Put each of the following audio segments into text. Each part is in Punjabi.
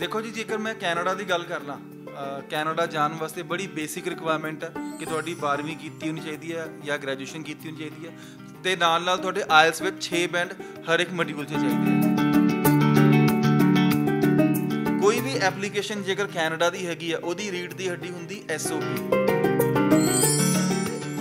ਦੇਖੋ ਜੀ ਜੇਕਰ ਮੈਂ ਕੈਨੇਡਾ ਦੀ ਗੱਲ ਕਰ ਲਾਂ ਕੈਨੇਡਾ ਜਾਣ ਵਾਸਤੇ ਬੜੀ ਬੇਸਿਕ ਰਿਕੁਆਇਰਮੈਂਟ ਹੈ ਕਿ ਤੁਹਾਡੀ 12ਵੀਂ ਕੀਤੀ ਹੋਣੀ ਚਾਹੀਦੀ ਹੈ ਜਾਂ ਗ੍ਰੈਜੂਏਸ਼ਨ ਕੀਤੀ ਹੋਣੀ ਚਾਹੀਦੀ ਹੈ ਤੇ ਨਾਲ ਨਾਲ ਤੁਹਾਡੇ ਆਇਲਸ ਵਿੱਚ 6 ਬੈਂਡ ਹਰ ਇੱਕ ਮੋਡਿਊਲ 'ਚ ਚਾਹੀਦੇ ਹੈ ਕੋਈ ਵੀ ਐਪਲੀਕੇਸ਼ਨ ਜੇਕਰ ਕੈਨੇਡਾ ਦੀ ਹੈਗੀ ਆ ਉਹਦੀ ਰੀਡ ਦੀ ਹੱਡੀ ਹੁੰਦੀ ਐਸਓਪੀ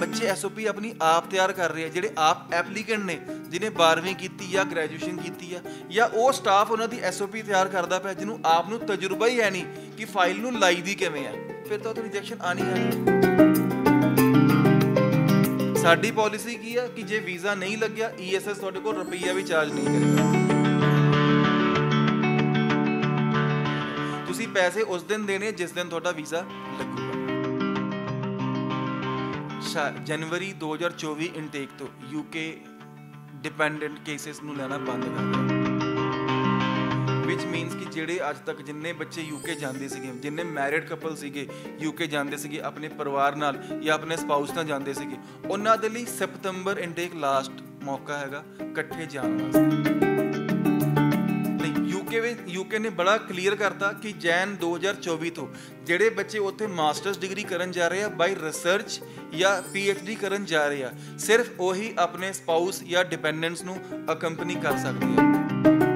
ਬੱਚੇ ਐਸਓਪੀ ਆਪਣੀ ਆਪ ਤਿਆਰ ਕਰ ਰਹੇ ਆ ਜਿਹੜੇ ਆਪ ਐਪਲੀਕੈਂਟ ਨੇ ਜਿਨੇ 12ਵੀਂ ਕੀਤੀ ਆ ਗ੍ਰੈਜੂਏਸ਼ਨ ਕੀਤੀ ਆ ਜਾਂ ਉਹ ਸਟਾਫ ਉਹਨਾਂ ਦੀ ਐਸਓਪੀ ਤਿਆਰ ਕਰਦਾ ਪਿਆ ਜਿਹਨੂੰ ਆਪ ਨੂੰ ਤਜਰਬਾ ਹੀ ਹੈ ਨਹੀਂ ਕਿ ਫਾਈਲ ਨੂੰ ਲਾਈਦੀ ਕਿਵੇਂ ਆ ਫਿਰ ਤਾਂ ਉਹ ਰਿਜੈਕਸ਼ਨ ਆਣੀ ਹੈ ਸਾਡੀ ਪਾਲਿਸੀ ਕੀ ਆ ਕਿ ਜੇ ਵੀਜ਼ਾ ਨਹੀਂ ਲੱਗਿਆ ਈਐਸਐਸ e ਤੁਹਾਡੇ ਕੋਲ ਰੁਪਈਆ ਵੀ ਚਾਰਜ ਨਹੀਂ ਕਰੇਗਾ ਤੁਸੀਂ ਪੈਸੇ ਉਸ ਦਿਨ ਦੇਣੇ ਜਿਸ ਦਿਨ ਤੁਹਾਡਾ ਵੀਜ਼ਾ ਲੱਗੂ ਜਨਵਰੀ 2024 ਇਨਟੇਕ ਤੋਂ ਯੂਕੇ ਡਿਪੈਂਡੈਂਟ ਕੇਸਸ ਨੂੰ ਲੈਣਾ ਬੰਦ ਕਰ ਦਿੱਤਾ which means ਕਿ ਜਿਹੜੇ ਅੱਜ ਤੱਕ ਜਿੰਨੇ ਬੱਚੇ ਯੂਕੇ ਜਾਂਦੇ ਸੀਗੇ ਜਿੰਨੇ ਮੈਰਿਡ ਕਪਲ ਸੀਗੇ ਯੂਕੇ ਜਾਂਦੇ ਸੀਗੇ ਆਪਣੇ ਪਰਿਵਾਰ ਨਾਲ ਜਾਂ ਆਪਣੇ ਸਪਾਊਸ ਨਾਲ ਜਾਂਦੇ ਸੀਗੇ ਉਹਨਾਂ ਦੇ ਲਈ ਸਪਟੰਬਰ ਇਨਟੇਕ ਲਾਸਟ ਮੌਕਾ ਹੈਗਾ ਇਕੱਠੇ ਜਾਣ ਵਾਸਤੇ ਯੂਕੇ ਵਿੱਚ ਯੂਕੇ ਨੇ ਬੜਾ ਕਲੀਅਰ ਕਰਤਾ ਕਿ ਜੈਨ 2024 ਤੋਂ ਜਿਹੜੇ ਬੱਚੇ ਉੱਥੇ ਮਾਸਟਰਸ ਡਿਗਰੀ ਕਰਨ ਜਾ ਰਹੇ ਆ ਬਾਈ ਰਿਸਰਚ ਜਾਂ ਪੀਐਚਡੀ ਕਰਨ ਜਾ ਰਹੇ ਆ ਸਿਰਫ ਉਹੀ ਆਪਣੇ ਸਪਾਊਸ ਜਾਂ ਡਿਪੈਂਡੈਂਟਸ ਨੂੰ ਅਕੰਪਨੀ ਕਰ ਸਕਦੇ ਆ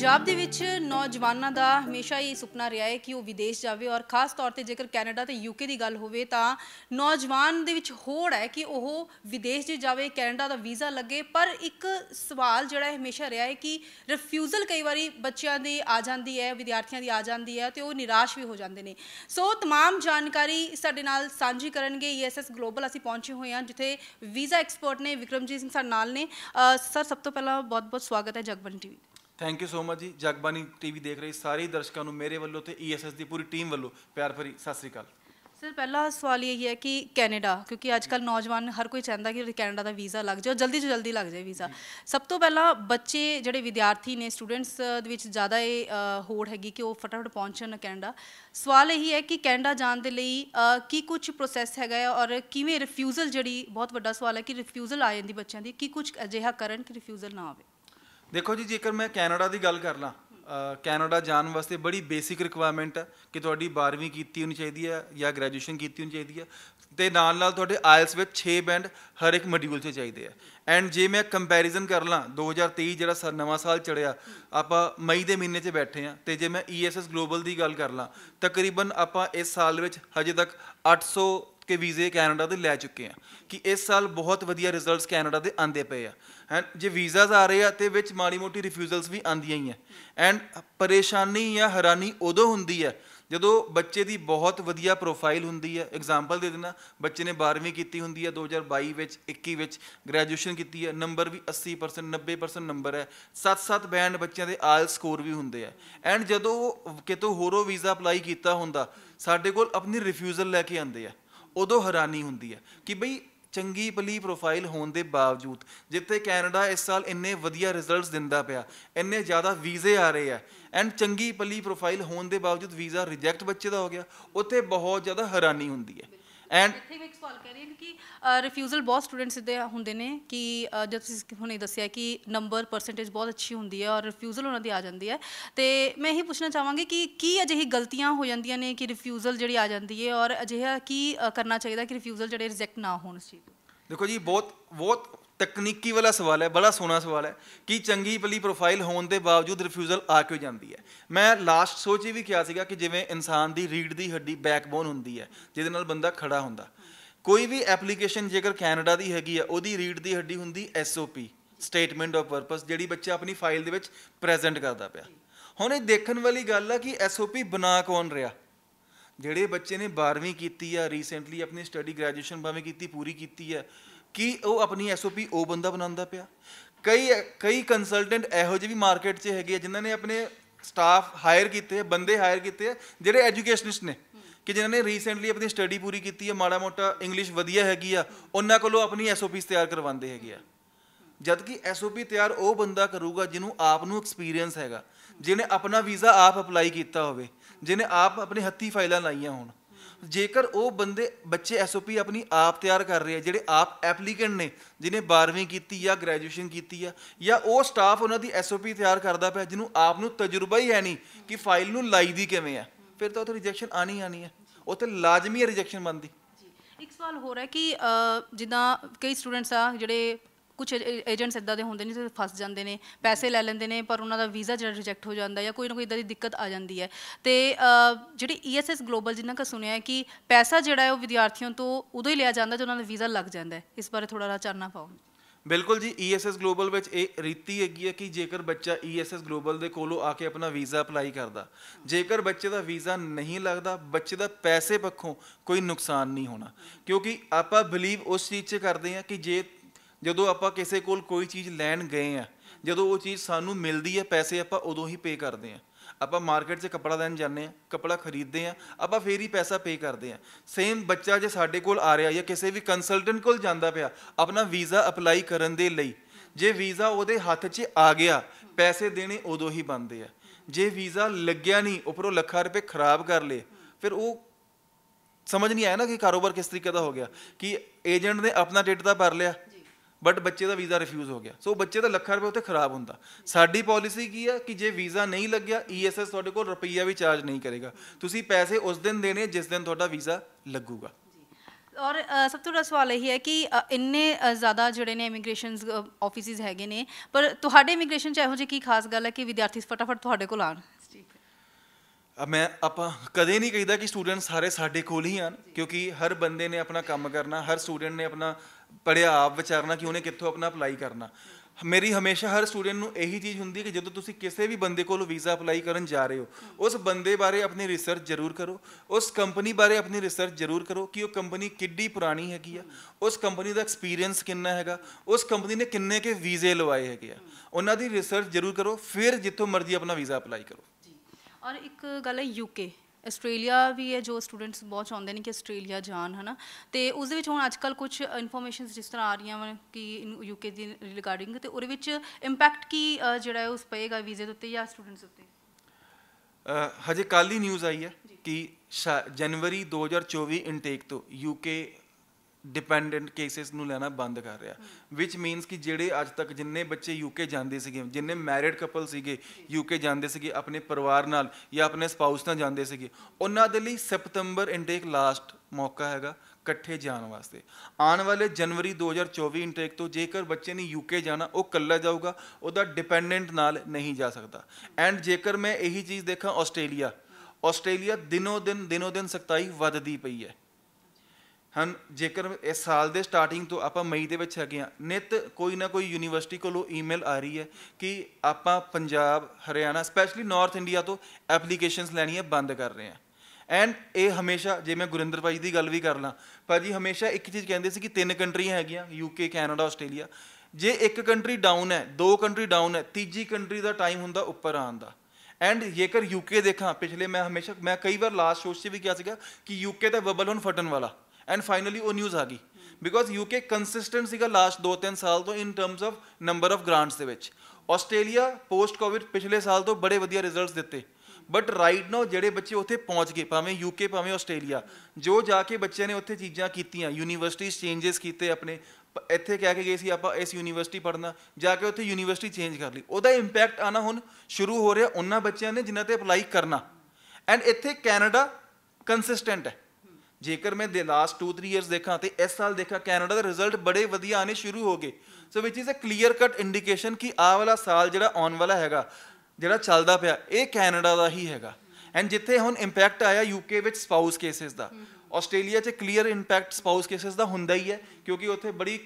ਪੰਜਾਬ ਦੇ ਵਿੱਚ ਨੌਜਵਾਨਾਂ ਦਾ ਹਮੇਸ਼ਾ ਹੀ ਸੁਪਨਾ ਰਿਹਾ ਹੈ ਕਿ ਉਹ ਵਿਦੇਸ਼ ਜਾਵੇ ਔਰ ਖਾਸ ਤੌਰ ਤੇ ਜੇਕਰ ਕੈਨੇਡਾ ਤੇ ਯੂਕੇ ਦੀ ਗੱਲ ਹੋਵੇ ਤਾਂ ਨੌਜਵਾਨ ਦੇ ਵਿੱਚ ਹੋੜ ਹੈ ਕਿ ਉਹ ਵਿਦੇਸ਼ ਜੇ ਜਾਵੇ ਕੈਨੇਡਾ ਦਾ ਵੀਜ਼ਾ ਲੱਗੇ ਪਰ ਇੱਕ ਸਵਾਲ ਜਿਹੜਾ ਹੈ ਹਮੇਸ਼ਾ ਰਿਹਾ ਹੈ ਕਿ ਰਿਫਿਊਜ਼ਲ ਕਈ ਵਾਰੀ ਬੱਚਿਆਂ ਦੀ ਆ ਜਾਂਦੀ ਹੈ ਵਿਦਿਆਰਥੀਆਂ ਦੀ ਆ ਜਾਂਦੀ ਹੈ ਤੇ ਉਹ ਨਿਰਾਸ਼ ਵੀ ਹੋ ਜਾਂਦੇ ਨੇ ਸੋ तमाम ਜਾਣਕਾਰੀ ਸਾਡੇ ਨਾਲ ਸਾਂਝੀ ਕਰਨਗੇ ਈਐਸਐਸ e ਗਲੋਬਲ ਅਸੀਂ ਪਹੁੰਚੇ ਹੋਏ ਹਾਂ ਜਿੱਥੇ ਵੀਜ਼ਾ ਐਕਸਪਰਟ ਨੇ ਵਿਕਰਮਜੀਤ ਸਿੰਘ ਸਾਡੇ ਨਾਲ ਨੇ ਸਰ ਸਭ ਤੋਂ ਪਹਿਲਾਂ ਬਹੁਤ-ਬਹੁਤ ਸਵਾਗਤ ਹੈ Jagbani TV thank you so much ਜੀ ਜਗਬਾਨੀ ਟੀਵੀ ਦੇਖ ਰਹੇ ਸਾਰੇ ਦਰਸ਼ਕਾਂ ਨੂੰ ਮੇਰੇ ਵੱਲੋਂ ਤੇ ਈਐਸਐਸ e ਦੀ ਪੂਰੀ ਟੀਮ ਵੱਲੋਂ ਪਿਆਰ ਭਰੀ ਸਤਿ ਸ੍ਰੀ ਅਕਾਲ ਸਰ ਪਹਿਲਾ ਸਵਾਲ ਇਹ ਹੈ ਕਿ ਕੈਨੇਡਾ ਕਿਉਂਕਿ ਅੱਜ ਕੱਲ ਨੌਜਵਾਨ ਹਰ ਕੋਈ ਚਾਹੁੰਦਾ ਕਿ ਕੈਨੇਡਾ ਦਾ ਵੀਜ਼ਾ ਲੱਗ ਜਾਏ ਜਲਦੀ ਤੋਂ ਜਲਦੀ ਲੱਗ ਜਾਏ ਵੀਜ਼ਾ ਸਭ ਤੋਂ ਪਹਿਲਾਂ ਬੱਚੇ ਜਿਹੜੇ ਵਿਦਿਆਰਥੀ ਨੇ ਸਟੂਡੈਂਟਸ ਦੇ ਵਿੱਚ ਜ਼ਿਆਦਾ ਇਹ ਹੋੜ ਹੈਗੀ ਕਿ ਉਹ ਫਟਾਫਟ ਪਹੁੰਚਣ ਕੈਨੇਡਾ ਸਵਾਲ ਇਹ ਹੈ ਕਿ ਕੈਨੇਡਾ ਜਾਣ ਦੇ ਲਈ ਕੀ ਕੁਝ ਪ੍ਰੋਸੈਸ ਹੈਗਾ ਹੈ ਔਰ ਕਿਵੇਂ ਰਿਫਿਊਜ਼ਲ ਜਿਹੜੀ ਬਹੁਤ ਵੱਡਾ ਸਵਾਲ ਹੈ ਕਿ ਰਿਫਿਊਜ਼ਲ ਆ ਜਾਂਦੀ ਬੱਚਿਆਂ ਦੀ ਕੀ ਕੁਝ ਅਜਿਹਾ ਕਰਨ ਕਿ ਰਿਫਿਊਜ਼ਲ ਨਾ ਆਵੇ ਦੇਖੋ ਜੀ ਜੇਕਰ ਮੈਂ ਕੈਨੇਡਾ ਦੀ ਗੱਲ ਕਰ ਲਾਂ ਕੈਨੇਡਾ ਜਾਣ ਵਾਸਤੇ ਬੜੀ ਬੇਸਿਕ ਰਿਕੁਆਇਰਮੈਂਟ ਹੈ ਕਿ ਤੁਹਾਡੀ 12ਵੀਂ ਕੀਤੀ ਹੋਣੀ ਚਾਹੀਦੀ ਹੈ ਜਾਂ ਗ੍ਰੈਜੂਏਸ਼ਨ ਕੀਤੀ ਹੋਣੀ ਚਾਹੀਦੀ ਹੈ ਤੇ ਨਾਲ ਨਾਲ ਤੁਹਾਡੇ ਆਇਲਸ ਵਿੱਚ 6 ਬੈਂਡ ਹਰ ਇੱਕ ਮੋਡਿਊਲ 'ਚ ਚਾਹੀਦੇ ਆ ਐਂਡ ਜੇ ਮੈਂ ਕੰਪੈਰੀਜ਼ਨ ਕਰ ਲਾਂ 2023 ਜਿਹੜਾ ਸਰ ਨਵਾਂ ਸਾਲ ਚੜਿਆ ਆਪਾਂ ਮਈ ਦੇ ਮਹੀਨੇ 'ਚ ਬੈਠੇ ਆ ਤੇ ਜੇ ਮੈਂ ESS ਗਲੋਬਲ ਦੀ ਗੱਲ ਕਰ ਲਾਂ ਤਕਰੀਬਨ ਆਪਾਂ ਇਸ ਸਾਲ ਵਿੱਚ ਹਜੇ ਤੱਕ 800 ਕਿ ਵੀਜ਼ੇ ਕੈਨੇਡਾ ਦੇ ਲੈ ਚੁੱਕੇ ਆ ਕਿ ਇਸ ਸਾਲ ਬਹੁਤ ਵਧੀਆ ਰਿਜ਼ਲਟਸ ਕੈਨੇਡਾ ਦੇ ਆਂਦੇ ਪਏ ਆ ਐਂਡ ਜੇ ਵੀਜ਼ਾਸ ਆ ਰਹੇ ਆ ਤੇ ਵਿੱਚ ਮਾੜੀ ਮੋਟੀ ਰਿਫਿਊਜ਼ਲਸ ਵੀ ਆਂਦੀਆਂ ਹੀ ਆ ਐਂਡ ਪਰੇਸ਼ਾਨੀ ਜਾਂ ਹੈਰਾਨੀ ਉਦੋਂ ਹੁੰਦੀ ਆ ਜਦੋਂ ਬੱਚੇ ਦੀ ਬਹੁਤ ਵਧੀਆ ਪ੍ਰੋਫਾਈਲ ਹੁੰਦੀ ਹੈ ਐਗਜ਼ਾਮਪਲ ਦੇ ਦੇਣਾ ਬੱਚੇ ਨੇ 12ਵੀਂ ਕੀਤੀ ਹੁੰਦੀ ਹੈ 2022 ਵਿੱਚ 21 ਵਿੱਚ ਗ੍ਰੈਜੂਏਸ਼ਨ ਕੀਤੀ ਹੈ ਨੰਬਰ ਵੀ 80% 90% ਨੰਬਰ ਹੈ 7-7 ਬੈਂਡ ਬੱਚਿਆਂ ਦੇ ਆਲ ਸਕੋਰ ਵੀ ਹੁੰਦੇ ਆ ਐਂਡ ਜਦੋਂ ਕਿਤੋਂ ਹੋਰੋ ਵੀਜ਼ਾ ਅਪਲਾਈ ਕੀਤਾ ਹੁੰਦਾ ਸਾਡੇ ਕੋਲ ਆਪਣੀ ਰਿਫਿਊਜ਼ਲ ਲੈ ਕੇ ਆਉਂਦੇ ਆ ਉਦੋਂ ਹੈਰਾਨੀ ਹੁੰਦੀ ਹੈ ਕਿ ਬਈ ਚੰਗੀ ਭਲੀ ਪ੍ਰੋਫਾਈਲ ਹੋਣ ਦੇ ਬਾਵਜੂਦ ਜਿੱਥੇ ਕੈਨੇਡਾ ਇਸ ਸਾਲ ਇੰਨੇ ਵਧੀਆ ਰਿਜ਼ਲਟਸ ਦਿੰਦਾ ਪਿਆ ਇੰਨੇ ਜ਼ਿਆਦਾ ਵੀਜ਼ੇ ਆ ਰਹੇ ਆ ਐਂਡ ਚੰਗੀ ਭਲੀ ਪ੍ਰੋਫਾਈਲ ਹੋਣ ਦੇ ਬਾਵਜੂਦ ਵੀਜ਼ਾ ਰਿਜੈਕਟ ਬੱਚੇ ਦਾ ਹੋ ਗਿਆ ਉੱਥੇ ਬਹੁਤ ਜ਼ਿਆਦਾ ਹੈਰਾਨੀ ਹੁੰਦੀ ਹੈ ਐਂਡ ਇੱਥੇ ਵੀ ਇੱਕ ਸਵਾਲ ਕਰ ਰਹੀ ਹਾਂ ਕਿ ਰਿਫਿਊਜ਼ਲ ਬਹੁਤ ਸਟੂਡੈਂਟਸ ਦੇ ਹੁੰਦੇ ਨੇ ਕਿ ਜਦ ਤੁਸੀਂ ਹੁਣੇ ਦੱਸਿਆ ਕਿ ਨੰਬਰ ਪਰਸੈਂਟੇਜ ਬਹੁਤ ਅੱਛੀ ਹੁੰਦੀ ਹੈ ਔਰ ਰਿਫਿਊਜ਼ਲ ਉਹਨਾਂ ਦੀ ਆ ਜਾਂਦੀ ਹੈ ਤੇ ਮੈਂ ਇਹ ਪੁੱਛਣਾ ਚਾਹਾਂਗੀ ਕਿ ਕੀ ਅਜਿਹੀ ਗਲਤੀਆਂ ਹੋ ਜਾਂਦੀਆਂ ਨੇ ਕਿ ਰਿਫਿਊਜ਼ਲ ਜਿਹੜੀ ਆ ਜਾਂਦੀ ਹੈ ਔਰ ਅਜਿਹਾ ਕੀ ਕਰਨਾ ਚਾਹੀਦਾ ਕਿ ਰਿਫਿਊਜ਼ਲ ਜਿਹੜੇ ਰਿਜੈਕਟ ਨਾ ਹੋਣ ਸੀ ਦੇਖੋ ਜੀ ਬਹੁਤ ਬਹੁਤ ਤਕਨੀਕੀ ਵਾਲਾ ਸਵਾਲ ਹੈ ਬੜਾ ਸੋਹਣਾ ਸਵਾਲ ਹੈ ਕਿ ਚੰਗੀ ਪਲੀ ਪ੍ਰੋਫਾਈਲ ਹੋਣ ਦੇ ਬਾਵਜੂਦ ਰਿਫਿਊਜ਼ਲ ਆ ਕਿਉਂ ਜਾਂਦੀ ਹੈ ਮੈਂ ਲਾਸਟ ਸੋਚ ਇਹ ਵੀ ਕਿਹਾ ਸੀਗਾ ਕਿ ਜਿਵੇਂ ਇਨਸਾਨ ਦੀ ਰੀੜ ਦੀ ਹੱਡੀ ਬੈਕਬੋਨ ਹੁੰਦੀ ਹੈ ਜਿਹਦੇ ਨਾਲ ਬੰਦਾ ਖੜਾ ਹੁੰਦਾ ਕੋਈ ਵੀ ਐਪਲੀਕੇਸ਼ਨ ਜੇਕਰ ਕੈਨੇਡਾ ਦੀ ਹੈਗੀ ਹੈ ਉਹਦੀ ਰੀੜ ਦੀ ਹੱਡੀ ਹੁੰਦੀ ਐਸਓਪੀ ਸਟੇਟਮੈਂਟ ਆਫ ਪਰਪਸ ਜਿਹੜੀ ਬੱਚਾ ਆਪਣੀ ਫਾਈਲ ਦੇ ਵਿੱਚ ਪ੍ਰੈਜ਼ੈਂਟ ਕਰਦਾ ਪਿਆ ਹੁਣ ਇਹ ਦੇਖਣ ਵਾਲੀ ਗੱਲ ਆ ਕਿ ਐਸਓਪੀ ਬਣਾ ਕੌਣ ਰਿਹਾ ਜਿਹੜੇ ਬੱਚੇ ਨੇ 12ਵੀਂ ਕੀਤੀ ਆ ਰੀਸੈਂਟਲੀ ਆਪਣੀ ਸਟੱਡੀ ਗ੍ਰੈਜੂਏਸ਼ਨ ਭਾਵੇਂ ਕੀਤੀ ਪੂਰੀ ਕੀਤੀ ਆ ਕੀ ਉਹ ਆਪਣੀ ਐਸਓਪੀ ਉਹ ਬੰਦਾ ਬਣਾਉਂਦਾ ਪਿਆ ਕਈ ਕਈ ਕੰਸਲਟੈਂਟ ਇਹੋ ਜਿਹੇ ਵੀ ਮਾਰਕੀਟ 'ਚ ਹੈਗੇ ਆ ਜਿਨ੍ਹਾਂ ਨੇ ਆਪਣੇ ਸਟਾਫ ਹਾਇਰ ਕੀਤੇ ਆ ਬੰਦੇ ਹਾਇਰ ਕੀਤੇ ਆ ਜਿਹੜੇ ਐਜੂਕੇਸ਼ਨਿਸਟ ਨੇ ਕਿ ਜਿਨ੍ਹਾਂ ਨੇ ਰੀਸੈਂਟਲੀ ਆਪਣੀ ਸਟੱਡੀ ਪੂਰੀ ਕੀਤੀ ਆ ਮਾੜਾ ਮੋਟਾ ਇੰਗਲਿਸ਼ ਵਧੀਆ ਹੈਗੀ ਆ ਉਹਨਾਂ ਕੋਲੋਂ ਆਪਣੀ ਐਸਓਪੀ ਤਿਆਰ ਕਰਵਾਉਂਦੇ ਹੈਗੇ ਆ ਜਦ ਕਿ ਐਸਓਪੀ ਤਿਆਰ ਉਹ ਬੰਦਾ ਕਰੂਗਾ ਜਿਹਨੂੰ ਆਪ ਨੂੰ ਐਕਸਪੀਰੀਅੰਸ ਹੈਗਾ ਜਿਹਨੇ ਆਪਣਾ ਵੀਜ਼ਾ ਆਪ ਅਪਲਾਈ ਕੀਤਾ ਹੋਵੇ ਜਿਹਨੇ ਆਪ ਆਪਣੇ ਹੱਥੀ ਫਾਈਲਾਂ ਲਾਈਆਂ ਹੋਣ ਜੇਕਰ ਉਹ ਬੰਦੇ ਬੱਚੇ ਐਸਓਪੀ ਆਪਣੀ ਆਪ ਤਿਆਰ ਕਰ ਰਹੇ ਆ ਜਿਹੜੇ ਆਪ ਐਪਲੀਕੈਂਟ ਨੇ ਜਿਨੇ 12ਵੀਂ ਕੀਤੀ ਆ ਗ੍ਰੈਜੂਏਸ਼ਨ ਕੀਤੀ ਆ ਜਾਂ ਉਹ ਸਟਾਫ ਉਹਨਾਂ ਦੀ ਐਸਓਪੀ ਤਿਆਰ ਕਰਦਾ ਪਿਆ ਜਿਹਨੂੰ ਆਪ ਨੂੰ ਤਜਰਬਾ ਹੀ ਹੈ ਨਹੀਂ ਕਿ ਫਾਈਲ ਨੂੰ ਲਾਈਦੀ ਕਿਵੇਂ ਆ ਫਿਰ ਤਾਂ ਉਹ ਤੇ ਰਿਜੈਕਸ਼ਨ ਆਣੀ ਆਣੀ ਆ ਉਹ ਤੇ ਲਾਜ਼ਮੀ ਰਿਜੈਕਸ਼ਨ ਬਣਦੀ ਇੱਕ ਸਵਾਲ ਹੋ ਰਿਹਾ ਕਿ ਜਿੱਦਾਂ ਕਈ ਸਟੂਡੈਂਟਸ ਆ ਜਿਹੜੇ ਕੁਝ ਏਜੰਟਸ ਇਦਾਂ ਦੇ ਹੁੰਦੇ ਨੇ ਜਿਹੜੇ ਫਸ ਜਾਂਦੇ ਨੇ ਪੈਸੇ ਲੈ ਲੈਂਦੇ ਨੇ ਪਰ ਉਹਨਾਂ ਦਾ ਵੀਜ਼ਾ ਜਿਹੜਾ ਰਿਜੈਕਟ ਹੋ ਜਾਂਦਾ ਜਾਂ ਕੋਈ ਨਾ ਕੋਈ ਇਦਾਂ ਦੀ ਦਿੱਕਤ ਆ ਜਾਂਦੀ ਹੈ ਤੇ ਜਿਹੜੀ ਈਐਸਐਸ ਗਲੋਬਲ ਜਿੰਨਾਂ ਕਾ ਸੁਣਿਆ ਹੈ ਕਿ ਪੈਸਾ ਜਿਹੜਾ ਹੈ ਉਹ ਵਿਦਿਆਰਥੀਆਂ ਤੋਂ ਉਦੋਂ ਹੀ ਲਿਆ ਜਾਂਦਾ ਜਦੋਂ ਉਹਨਾਂ ਦਾ ਵੀਜ਼ਾ ਲੱਗ ਜਾਂਦਾ ਹੈ ਇਸ ਬਾਰੇ ਥੋੜਾ ਜਿਹਾ ਚਾਨਣਾ ਪਾਓ ਬਿਲਕੁਲ ਜੀ ESS ਗਲੋਬਲ ਵਿੱਚ ਇਹ ਰੀਤੀ ਹੈਗੀ ਹੈ ਕਿ ਜੇਕਰ ਬੱਚਾ ESS ਗਲੋਬਲ ਦੇ ਕੋਲੋਂ ਆ ਕੇ ਆਪਣਾ ਵੀਜ਼ਾ ਅਪਲਾਈ ਕਰਦਾ ਜੇਕਰ ਬੱਚੇ ਦਾ ਵੀਜ਼ਾ ਨਹੀਂ ਲੱਗਦਾ ਬੱਚੇ ਦਾ ਪੈਸੇ ਪੱਖੋਂ ਕੋਈ ਨੁਕਸਾਨ ਨਹੀਂ ਹੋਣਾ ਕਿਉਂਕਿ ਆਪਾਂ ਬਲੀਵ ਉਸ ਚੀਜ਼ 'ਚ ਕਰਦੇ ਹਾਂ ਕਿ ਜੇ ਜਦੋਂ ਆਪਾਂ ਕਿਸੇ ਕੋਲ ਕੋਈ ਚੀਜ਼ ਲੈਣ ਗਏ ਆ ਜਦੋਂ ਉਹ ਚੀਜ਼ ਸਾਨੂੰ ਮਿਲਦੀ ਹੈ ਪੈਸੇ ਆਪਾਂ ਉਦੋਂ ਹੀ ਪੇ ਕਰਦੇ ਆ ਆਪਾਂ ਮਾਰਕੀਟ 'ਚ ਕੱਪੜਾ ਲੈਣ ਜਾਂਦੇ ਆ ਕੱਪੜਾ ਖਰੀਦਦੇ ਆ ਆਪਾਂ ਫੇਰ ਹੀ ਪੈਸਾ ਪੇ ਕਰਦੇ ਆ ਸੇਮ ਬੱਚਾ ਜੇ ਸਾਡੇ ਕੋਲ ਆ ਰਿਹਾ ਜਾਂ ਕਿਸੇ ਵੀ ਕੰਸਲਟੈਂਟ ਕੋਲ ਜਾਂਦਾ ਪਿਆ ਆਪਣਾ ਵੀਜ਼ਾ ਅਪਲਾਈ ਕਰਨ ਦੇ ਲਈ ਜੇ ਵੀਜ਼ਾ ਉਹਦੇ ਹੱਥ 'ਚ ਆ ਗਿਆ ਪੈਸੇ ਦੇਣੇ ਉਦੋਂ ਹੀ ਬੰਦੇ ਆ ਜੇ ਵੀਜ਼ਾ ਲੱਗਿਆ ਨਹੀਂ ਉਪਰੋਂ ਲੱਖਾਂ ਰੁਪਏ ਖਰਾਬ ਕਰ ਲਏ ਫਿਰ ਉਹ ਸਮਝ ਨਹੀਂ ਆਇਆ ਨਾ ਕਿ ਕਾਰੋਬਾਰ ਕਿਸ ਤਰੀਕੇ ਦਾ ਹੋ ਗਿਆ ਕਿ ਏਜੰਟ ਨੇ ਆਪਣਾ ਡੇਟਾ ਭਰ ਲਿਆ ਬਟ ਬੱਚੇ ਦਾ ਵੀਜ਼ਾ ਰਿਫਿਊਜ਼ ਹੋ ਗਿਆ ਸੋ ਬੱਚੇ ਦਾ ਲੱਖਾਂ ਰੁਪਏ ਉੱਤੇ ਖਰਾਬ ਹੁੰਦਾ ਸਾਡੀ ਪਾਲਿਸੀ ਕੀ ਹੈ ਕਿ ਜੇ ਵੀਜ਼ਾ ਨਹੀਂ ਲੱਗਿਆ ਈਐਸਐਸ e ਤੁਹਾਡੇ ਕੋਲ ਰੁਪਈਆ ਵੀ ਚਾਰਜ ਨਹੀਂ ਕਰੇਗਾ ਤੁਸੀਂ ਪੈਸੇ ਉਸ ਦਿਨ ਦੇਣੇ ਜਿਸ ਦਿਨ ਤੁਹਾਡਾ ਵੀਜ਼ਾ ਲੱਗੂਗਾ ਔਰ ਸਭ ਤੋਂ ਵੱਡਾ ਸਵਾਲ ਇਹ ਹੈ ਕਿ ਇੰਨੇ ਜ਼ਿਆਦਾ ਜਿਹੜੇ ਨੇ ਇਮੀਗ੍ਰੇਸ਼ਨ ਆਫਿਸਿਸ ਹੈਗੇ ਨੇ ਪਰ ਤੁਹਾਡੇ ਇਮੀਗ੍ਰੇਸ਼ਨ ਚ ਇਹੋ ਜਿਹੀ ਕੀ ਖਾਸ ਗੱਲ ਹੈ ਕਿ ਵਿਦਿਆਰਥੀ ਫਟਾਫਟ ਤੁਹਾਡੇ ਕੋਲ ਆਣ ਮੈਂ ਆਪਾਂ ਕਦੇ ਨਹੀਂ ਕਹਿੰਦਾ ਕਿ ਸਟੂਡੈਂਟ ਸਾਰੇ ਸਾਡੇ ਕੋਲ ਹੀ ਆਣ ਕਿਉਂਕਿ ਹਰ ਬੰਦੇ ਨੇ ਆਪਣਾ ਕੰਮ ਕਰਨਾ ਹਰ ਸਟੂਡੈਂਟ ਨੇ ਆਪਣਾ ਪੜਿਆ ਆਪ ਵਿਚਾਰਨਾ ਕਿ ਉਹਨੇ ਕਿੱਥੋਂ ਆਪਣਾ ਅਪਲਾਈ ਕਰਨਾ ਮੇਰੀ ਹਮੇਸ਼ਾ ਹਰ ਸਟੂਡੈਂਟ ਨੂੰ ਇਹੀ ਚੀਜ਼ ਹੁੰਦੀ ਕਿ ਜਦੋਂ ਤੁਸੀਂ ਕਿਸੇ ਵੀ ਬੰਦੇ ਕੋਲ ਵੀਜ਼ਾ ਅਪਲਾਈ ਕਰਨ ਜਾ ਰਹੇ ਹੋ ਉਸ ਬੰਦੇ ਬਾਰੇ ਆਪਣੀ ਰਿਸਰਚ ਜ਼ਰੂਰ ਕਰੋ ਉਸ ਕੰਪਨੀ ਬਾਰੇ ਆਪਣੀ ਰਿਸਰਚ ਜ਼ਰੂਰ ਕਰੋ ਕਿ ਉਹ ਕੰਪਨੀ ਕਿੱਡੀ ਪੁਰਾਣੀ ਹੈਗੀ ਆ ਉਸ ਕੰਪਨੀ ਦਾ ਐਕਸਪੀਰੀਅੰਸ ਕਿੰਨਾ ਹੈਗਾ ਉਸ ਕੰਪਨੀ ਨੇ ਕਿੰਨੇ ਕੇ ਵੀਜ਼ੇ ਲਵਾਏ ਹੈਗੇ ਆ ਉਹਨਾਂ ਦੀ ਰਿਸਰਚ ਜ਼ਰੂਰ ਕਰੋ ਫਿਰ ਜਿੱਥੋਂ ਮਰਜ਼ੀ ਆਪਣਾ ਵੀਜ਼ਾ ਅਪਲਾਈ ਕਰੋ ਜੀ ਔਰ ਇੱਕ ਗੱਲ ਹੈ ਯੂਕੇ ਆਸਟ੍ਰੇਲੀਆ ਵੀ ਹੈ ਜੋ ਸਟੂਡੈਂਟਸ ਬਹੁਤ ਚਾਹੁੰਦੇ ਨੇ ਕਿ ਆਸਟ੍ਰੇਲੀਆ ਜਾਣ ਹਨਾ ਤੇ ਉਸ ਦੇ ਵਿੱਚ ਹੁਣ ਅੱਜਕੱਲ ਕੁਝ ਇਨਫੋਰਮੇਸ਼ਨਸ ਜਿਸ ਤਰ੍ਹਾਂ ਆ ਰਹੀਆਂ ਹਨ ਕਿ ਯੂਕੇ ਦੀ ਰਿਗਾਰਡਿੰਗ ਤੇ ਉਹਦੇ ਵਿੱਚ ਇੰਪੈਕਟ ਕੀ ਜਿਹੜਾ ਹੈ ਉਸ ਪਏਗਾ ਵੀਜ਼ੇ ਦੇ ਉੱਤੇ ਜਾਂ ਸਟੂਡੈਂਟਸ ਉੱਤੇ ਹਜੇ ਕੱਲ ਹੀ ਨਿਊਜ਼ ਆਈ ਹੈ ਕਿ ਜਨਵਰੀ 2024 ਇਨਟੇਕ ਤੋਂ ਯੂਕੇ ਡਿਪੈਂਡੈਂਟ ਕੇਸਸ ਨੂੰ ਲੈਣਾ ਬੰਦ ਕਰ ਰਿਹਾ ਵਿਚ ਮੀਨਸ ਕਿ ਜਿਹੜੇ ਅੱਜ ਤੱਕ ਜਿੰਨੇ ਬੱਚੇ ਯੂਕੇ ਜਾਂਦੇ ਸੀਗੇ ਜਿੰਨੇ ਮੈਰਿਡ ਕਪਲ ਸੀਗੇ ਯੂਕੇ ਜਾਂਦੇ ਸੀਗੇ ਆਪਣੇ ਪਰਿਵਾਰ ਨਾਲ ਜਾਂ ਆਪਣੇ ਸਪਾਊਸ ਨਾਲ ਜਾਂਦੇ ਸੀਗੇ ਉਹਨਾਂ ਦੇ ਲਈ ਸਪਟੰਬਰ ਇਨਟੇਕ ਲਾਸਟ ਮੌਕਾ ਹੈਗਾ ਇਕੱਠੇ ਜਾਣ ਵਾਸਤੇ ਆਉਣ ਵਾਲੇ ਜਨਵਰੀ 2024 ਇਨਟੇਕ ਤੋਂ ਜੇਕਰ ਬੱਚੇ ਨੇ ਯੂਕੇ ਜਾਣਾ ਉਹ ਇਕੱਲਾ ਜਾਊਗਾ ਉਹਦਾ ਡਿਪੈਂਡੈਂਟ ਨਾਲ ਨਹੀਂ ਜਾ ਸਕਦਾ ਐਂਡ ਜੇਕਰ ਮੈਂ ਇਹੀ ਚੀਜ਼ ਦੇਖਾਂ ਆਸਟ੍ਰੇਲੀਆ ਆਸਟ੍ਰੇਲੀਆ ਦਿਨੋ ਦਿਨ ਦਿਨੋ ਦਿਨ ਸਖਤਾਈ ਵੱਧਦੀ ਪਈ ਹੈ ਹਨ ਜੇਕਰ ਇਸ ਸਾਲ ਦੇ ਸਟਾਰਟਿੰਗ ਤੋਂ ਆਪਾਂ ਮਈ ਦੇ ਵਿੱਚ ਹੈਗੇ ਆ ਨਿਤ ਕੋਈ ਨਾ ਕੋਈ ਯੂਨੀਵਰਸਿਟੀ ਕੋਲੋਂ ਈਮੇਲ ਆ ਰਹੀ ਹੈ ਕਿ ਆਪਾਂ Punjab Haryana specially north India ਤੋਂ ਐਪਲੀਕੇਸ਼ਨਸ ਲੈਣੀਆਂ ਬੰਦ ਕਰ ਰਹੇ ਆ ਐਂਡ ਇਹ ਹਮੇਸ਼ਾ ਜੇ ਮੈਂ ਗੁਰਿੰਦਰ ਭਾਈ ਦੀ ਗੱਲ ਵੀ ਕਰ ਲਾਂ ਭਾਜੀ ਹਮੇਸ਼ਾ ਇੱਕ ਚੀਜ਼ ਕਹਿੰਦੇ ਸੀ ਕਿ ਤਿੰਨ ਕੰਟਰੀਆਂ ਹੈਗੀਆਂ ਯੂਕੇ ਕੈਨੇਡਾ ਆਸਟ੍ਰੇਲੀਆ ਜੇ ਇੱਕ ਕੰਟਰੀ ਡਾਊਨ ਹੈ ਦੋ ਕੰਟਰੀ ਡਾਊਨ ਹੈ ਤੀਜੀ ਕੰਟਰੀ ਦਾ ਟਾਈਮ ਹੁੰਦਾ ਉੱਪਰ ਆਉਣ ਦਾ ਐਂਡ ਜੇਕਰ ਯੂਕੇ ਦੇਖਾਂ ਪਿਛਲੇ ਮੈਂ ਹਮੇਸ਼ਾ ਮੈਂ ਕਈ ਵਾਰ ਲਾਸਟ ਸ਼ੋਅ 'ਚ ਵੀ ਕਿਹਾ ਸੀਗਾ ਕਿ ਯੂਕੇ ਦਾ ਬਬਲ ਹੁਣ ਫਟਣ ਵਾਲਾ ਐਂਡ ਫਾਈਨਲੀ ਉਹ ਨਿਊਜ਼ ਆ ਗਈ ਬਿਕੋਜ਼ ਯੂਕੇ ਕੰਸਿਸਟੈਂਟ ਸੀਗਾ ਲਾਸਟ 2-3 ਸਾਲ ਤੋਂ in terms of number of grants ਦੇ ਵਿੱਚ ਆਸਟ੍ਰੇਲੀਆ ਪੋਸਟ ਕੋਵਿਡ ਪਿਛਲੇ ਸਾਲ ਤੋਂ ਬੜੇ ਵਧੀਆ ਰਿਜ਼ਲਟਸ ਦਿੱਤੇ ਬਟ ਰਾਈਟ ਨਾਓ ਜਿਹੜੇ ਬੱਚੇ ਉੱਥੇ ਪਹੁੰਚ ਗਏ ਭਾਵੇਂ ਯੂਕੇ ਭਾਵੇਂ ਆਸਟ੍ਰੇਲੀਆ ਜੋ ਜਾ ਕੇ ਬੱਚਿਆਂ ਨੇ ਉੱਥੇ ਚੀਜ਼ਾਂ ਕੀਤੀਆਂ ਯੂਨੀਵਰਸਿਟੀਜ਼ ਚੇਂਜਸ ਕੀਤੇ ਆਪਣੇ ਇੱਥੇ ਕਹਿ ਕੇ ਗਏ ਸੀ ਆਪਾਂ ਇਸ ਯੂਨੀਵਰਸਿਟੀ ਪੜਨਾ ਜਾ ਕੇ ਉੱਥੇ ਯੂਨੀਵਰਸਿਟੀ ਚੇਂਜ ਕਰ ਲਈ ਉਹਦਾ ਇੰਪੈਕਟ ਆਣਾ ਹੁਣ ਸ਼ੁਰੂ ਹੋ ਰਿਹਾ ਉਹਨਾਂ ਬੱਚਿਆਂ ਨੇ ਜਿਨ੍ਹਾਂ ਤੇ ਅਪਲਾਈ ਕਰਨਾ ਐਂਡ ਇੱਥੇ ਕੈਨੇਡਾ ਕੰਸਿਸਟੈਂਟ ਹੈ ਜੇਕਰ ਮੈਂ ਦੇ ਲਾਸਟ 2-3 ਇਅਰਸ ਦੇਖਾਂ ਤੇ ਇਸ ਸਾਲ ਦੇਖਾਂ ਕੈਨੇਡਾ ਦੇ ਰਿਜ਼ਲਟ ਬੜੇ ਵਧੀਆ ਆਨੇ ਸ਼ੁਰੂ ਹੋ ਗਏ so which is a clear cut indication ਕਿ ਆ ਵਾਲਾ ਸਾਲ ਜਿਹੜਾ ਆਉਣ ਵਾਲਾ ਹੈਗਾ ਜਿਹੜਾ ਚੱਲਦਾ ਪਿਆ ਇਹ ਕੈਨੇਡਾ ਦਾ ਹੀ ਹੈਗਾ ਐਂਡ ਜਿੱਥੇ ਹੁਣ ਇੰਪੈਕਟ ਆਇਆ ਯੂਕੇ ਵਿੱਚ ਸਪਾਊਸ ਕੇਸਿਸ ਦਾ ਆਸਟ੍ਰੇਲੀਆ 'ਚ ਕਲੀਅਰ ਇੰਪੈਕਟ ਸਪਾਊਸ ਕੇਸਿਸ ਦਾ ਹੁੰਦਾ ਹੀ ਹੈ ਕਿਉਂਕਿ ਉੱਥੇ ਬੜੀ